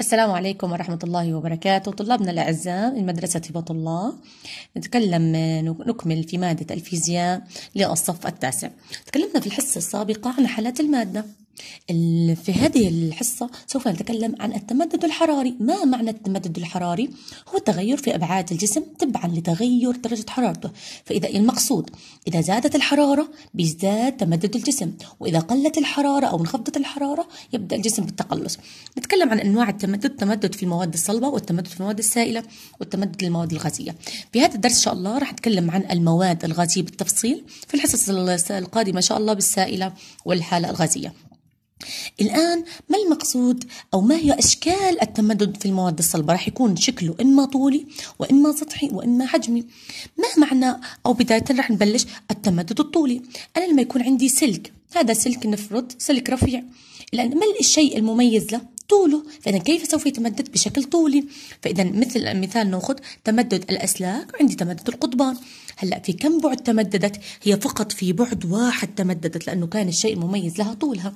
السلام عليكم ورحمة الله وبركاته طلابنا الأعزاء من مدرسة هبة الله نتكلم نكمل في مادة الفيزياء للصف التاسع تكلمنا في الحصة السابقة عن حالات المادة في هذه الحصة سوف نتكلم عن التمدد الحراري ما معنى التمدد الحراري؟ هو التغير في أبعاد الجسم تبعا لتغير درجة حرارته فإذا المقصود إذا زادت الحرارة بيزداد تمدد الجسم وإذا قلت الحرارة أو انخفضت الحرارة يبدأ الجسم بالتقلص نتكلم عن أنواع التمدد التمدد في المواد الصلبة والتمدد في المواد السائلة والتمدد للمواد الغازية في هذا الدرس إن شاء الله راح نتكلم عن المواد الغازية بالتفصيل في الحصص القادمة إن شاء الله بالسائلة والحالة الغازية الآن ما المقصود أو ما هي أشكال التمدد في المواد الصلبة راح يكون شكله إما طولي وإما سطحي وإما حجمي ما معنى أو بداية راح نبلش التمدد الطولي أنا لما يكون عندي سلك هذا سلك نفرض سلك رفيع الآن ما الشيء المميز له طوله فإذا كيف سوف يتمدد بشكل طولي فإذا مثل مثال نأخذ تمدد الأسلاك عندي تمدد القضبان هلا في كم بعد تمددت هي فقط في بعد واحد تمددت لأنه كان الشيء المميز لها طولها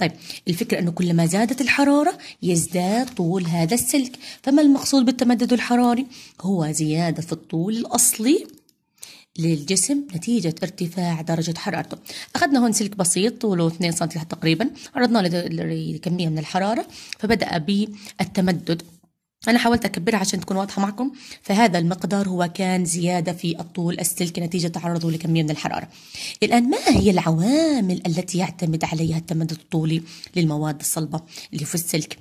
طيب الفكرة أنه كلما زادت الحرارة يزداد طول هذا السلك فما المقصود بالتمدد الحراري؟ هو زيادة في الطول الأصلي للجسم نتيجة ارتفاع درجة حرارته أخذنا هون سلك بسيط طوله 2 سم تقريبا عرضناه لكمية من الحرارة فبدأ بالتمدد أنا حاولت أكبرها عشان تكون واضحة معكم فهذا المقدار هو كان زيادة في الطول السلك نتيجة تعرضه لكمية من الحرارة الآن ما هي العوامل التي يعتمد عليها التمدد الطولي للمواد الصلبة اللي في السلك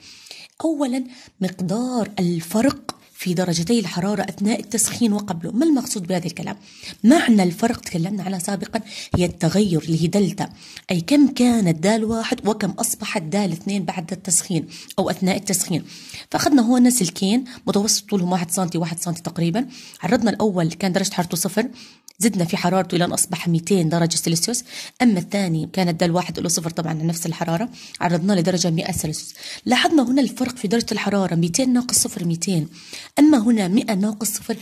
أولا مقدار الفرق في درجتي الحرارة أثناء التسخين وقبله ما المقصود بهذا الكلام؟ معنى الفرق تكلمنا عنه سابقا هي التغير اللي هي دلتا أي كم كانت دال واحد وكم أصبحت دال اثنين بعد التسخين أو أثناء التسخين فأخذنا هنا سلكين متوسط طولهم 1 سم 1 سم تقريبا عرضنا الأول كان درجة حرارته صفر زدنا في حرارته ان أصبح 200 درجة سلسيوس أما الثاني كانت دال واحد له صفر طبعا نفس الحرارة عرضناه لدرجة 100 سلسيوس لاحظنا هنا الفرق في درجة الحرارة 200 ناقص صفر 200 أما هنا 100 ناقص صفر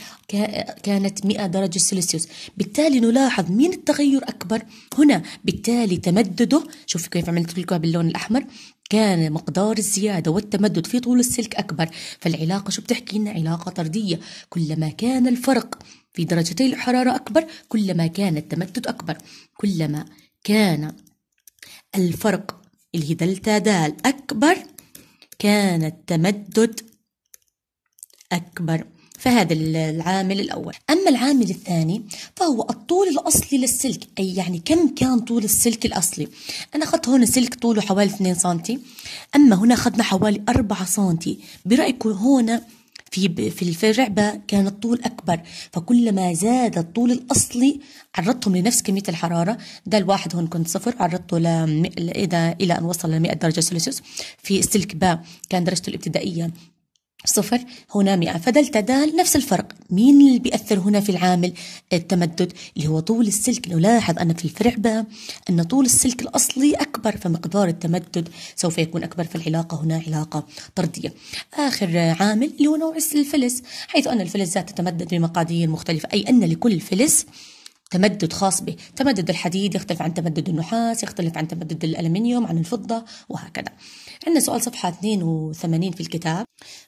كانت 100 درجة سلسيوس بالتالي نلاحظ مين التغير أكبر هنا بالتالي تمدده شوف كيف عملت لكم باللون الأحمر كان مقدار الزيادة والتمدد في طول السلك أكبر فالعلاقة شو بتحكي لنا علاقة طردية كلما كان الفرق في درجتي الحرارة أكبر كلما كان التمدد أكبر كلما كان الفرق اللي هي دلتا دال أكبر كان التمدد أكبر فهذا العامل الأول أما العامل الثاني فهو الطول الأصلي للسلك أي يعني كم كان طول السلك الأصلي أنا أخذت هنا سلك طوله حوالي 2 سنتي أما هنا أخذنا حوالي 4 سنتي برأيكم هنا في في الرعبه كان الطول اكبر فكلما زاد الطول الاصلي عرضتهم لنفس كميه الحراره ده الواحد هون كنت صفر عرضته ل الى ان وصل ل 100 درجه سلسيوس في السلك باء كان درجته الابتدائيه صفر هنا مئة فدلتا دال نفس الفرق مين اللي بيأثر هنا في العامل التمدد اللي هو طول السلك لو لاحظ أن في الفرع باء أن طول السلك الأصلي أكبر فمقدار التمدد سوف يكون أكبر فالعلاقة هنا علاقة طردية آخر عامل اللي هو نوع الفلس حيث أن ذات تتمدد بمقادير مختلفة أي أن لكل فلس تمدد خاص به تمدد الحديد يختلف عن تمدد النحاس يختلف عن تمدد الألمنيوم عن الفضة وهكذا عندنا سؤال صفحة 82 في الكتاب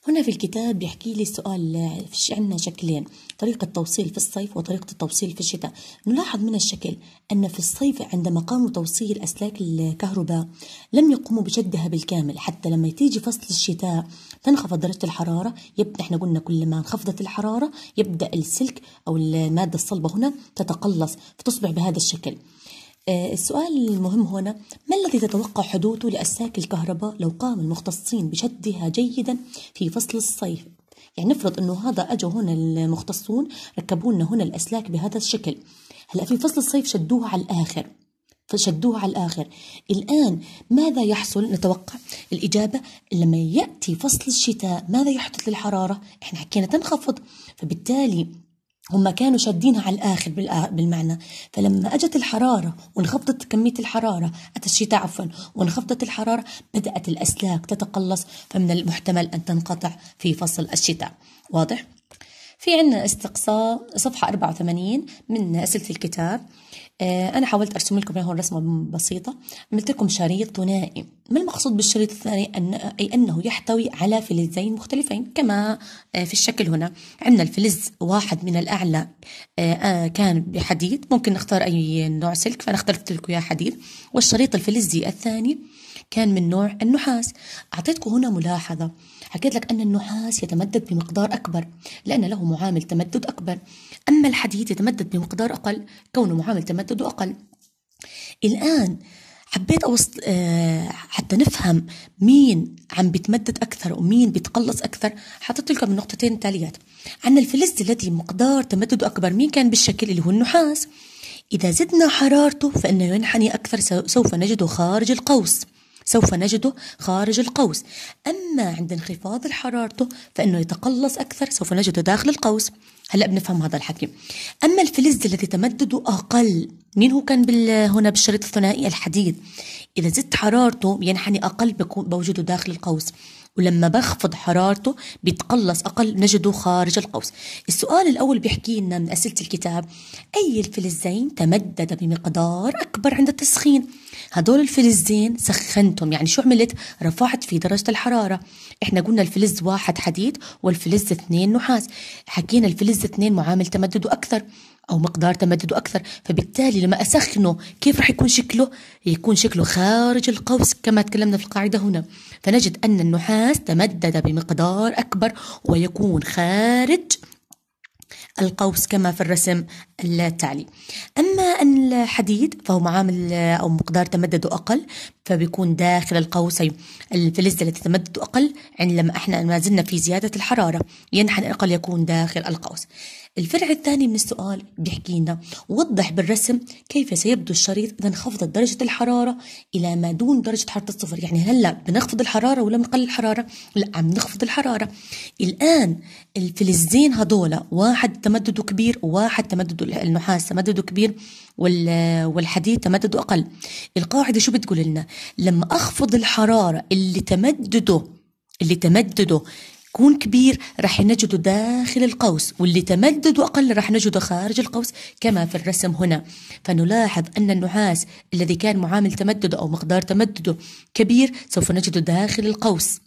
هنا في الكتاب بيحكي لي السؤال عندنا شكلين طريقة توصيل في الصيف وطريقة التوصيل في الشتاء نلاحظ من الشكل أن في الصيف عندما قاموا توصيل أسلاك الكهرباء لم يقوموا بشدها بالكامل حتى لما تيجي فصل الشتاء تنخفض درجة الحرارة يبدأ احنا قلنا كلما انخفضت الحرارة يبدأ السلك أو المادة الصلبة هنا تتقلص تتقلص فتصبح بهذا الشكل آه، السؤال المهم هنا ما الذي تتوقع حدوثه لأساك الكهرباء لو قام المختصين بشدها جيدا في فصل الصيف يعني نفرض انه هذا اجوا هنا المختصون ركبوا لنا هنا الاسلاك بهذا الشكل هلا في فصل الصيف شدوها على الاخر فشدوها على الآخر الآن ماذا يحصل نتوقع الإجابة لما يأتي فصل الشتاء ماذا يحدث للحرارة إحنا حكينا تنخفض فبالتالي هم كانوا شادينها على الآخر بالمعنى فلما أجت الحرارة وانخفضت كمية الحرارة أتى الشتاء عفوا وانخفضت الحرارة بدأت الأسلاك تتقلص فمن المحتمل أن تنقطع في فصل الشتاء واضح؟ في عندنا استقصاء صفحة 84 من أسئلة الكتاب آه، أنا حاولت أرسم لكم هون رسمة بسيطة عملت لكم شريط ثنائي ما المقصود بالشريط الثاني أن أي أنه يحتوي على فلزين مختلفين كما آه، في الشكل هنا عندنا الفلز واحد من الأعلى آه، كان بحديد ممكن نختار أي نوع سلك فأنا اخترت لكم يا حديد والشريط الفلزي الثاني كان من نوع النحاس أعطيتكم هنا ملاحظة حكيت لك أن النحاس يتمدد بمقدار أكبر لأن له معامل تمدد أكبر أما الحديد يتمدد بمقدار أقل كونه معامل تمدده أقل الآن حبيت أوسط آه حتى نفهم مين عم بتمدد أكثر ومين بتقلص أكثر حطيت لكم النقطتين التاليات عندنا الفلز الذي مقدار تمدده أكبر مين كان بالشكل اللي هو النحاس إذا زدنا حرارته فإنه ينحني أكثر سوف نجده خارج القوس سوف نجده خارج القوس أما عند انخفاض حرارته فإنه يتقلص أكثر سوف نجده داخل القوس هلا بنفهم هذا الحكي أما الفلز الذي تمدده أقل مين هو كان بال... هنا بالشريط الثنائي الحديد إذا زدت حرارته بينحني أقل بوجوده داخل القوس ولما بخفض حرارته بيتقلص أقل نجده خارج القوس السؤال الأول بيحكي لنا من أسئلة الكتاب أي الفلزين تمدد بمقدار أكبر عند التسخين هدول الفلزين سخنتهم يعني شو عملت رفعت في درجة الحرارة احنا قلنا الفلز واحد حديد والفلز اثنين نحاس حكينا الفلز اثنين معامل تمدده أكثر أو مقدار تمدده أكثر فبالتالي لما أسخنه كيف رح يكون شكله؟ يكون شكله خارج القوس كما تكلمنا في القاعدة هنا فنجد أن النحاس تمدد بمقدار أكبر ويكون خارج القوس كما في الرسم التالي أما الحديد فهو معامل أو مقدار تمدده أقل فبيكون داخل القوسين الفلزة التي تمدده أقل عند لما إحنا ما زلنا في زيادة الحرارة ينحنى أقل يكون داخل القوس الفرع الثاني من السؤال بيحكي لنا وضح بالرسم كيف سيبدو الشريط إذا انخفضت درجة الحرارة إلى ما دون درجة حرارة الصفر يعني هلا بنخفض الحرارة ولا بنقلل الحرارة لا عم نخفض الحرارة الآن الفلزين هذولا واحد تمدده كبير وواحد تمدده النحاس تمدده كبير والحديد تمدده أقل القاعدة شو بتقول لنا لما أخفض الحرارة اللي تمدده اللي تمدده يكون كبير رح نجده داخل القوس واللي تمدده أقل رح نجده خارج القوس كما في الرسم هنا فنلاحظ أن النحاس الذي كان معامل تمدده أو مقدار تمدده كبير سوف نجده داخل القوس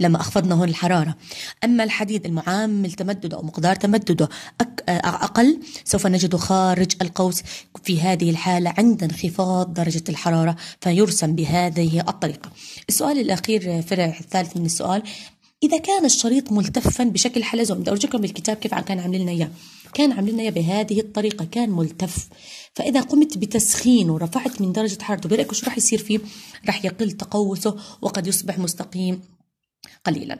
لما أخفضنا هون الحرارة أما الحديد المعامل تمدده أو مقدار تمدده أقل سوف نجده خارج القوس في هذه الحالة عند انخفاض درجة الحرارة فيرسم بهذه الطريقة السؤال الأخير فرع الثالث من السؤال إذا كان الشريط ملتفا بشكل حلزون بدي أرجوكم بالكتاب كيف كان عامل لنا إياه كان عامل لنا إياه بهذه الطريقة كان ملتف فإذا قمت بتسخينه ورفعت من درجة حرارته برأيك شو راح يصير فيه؟ راح يقل تقوسه وقد يصبح مستقيم قليلا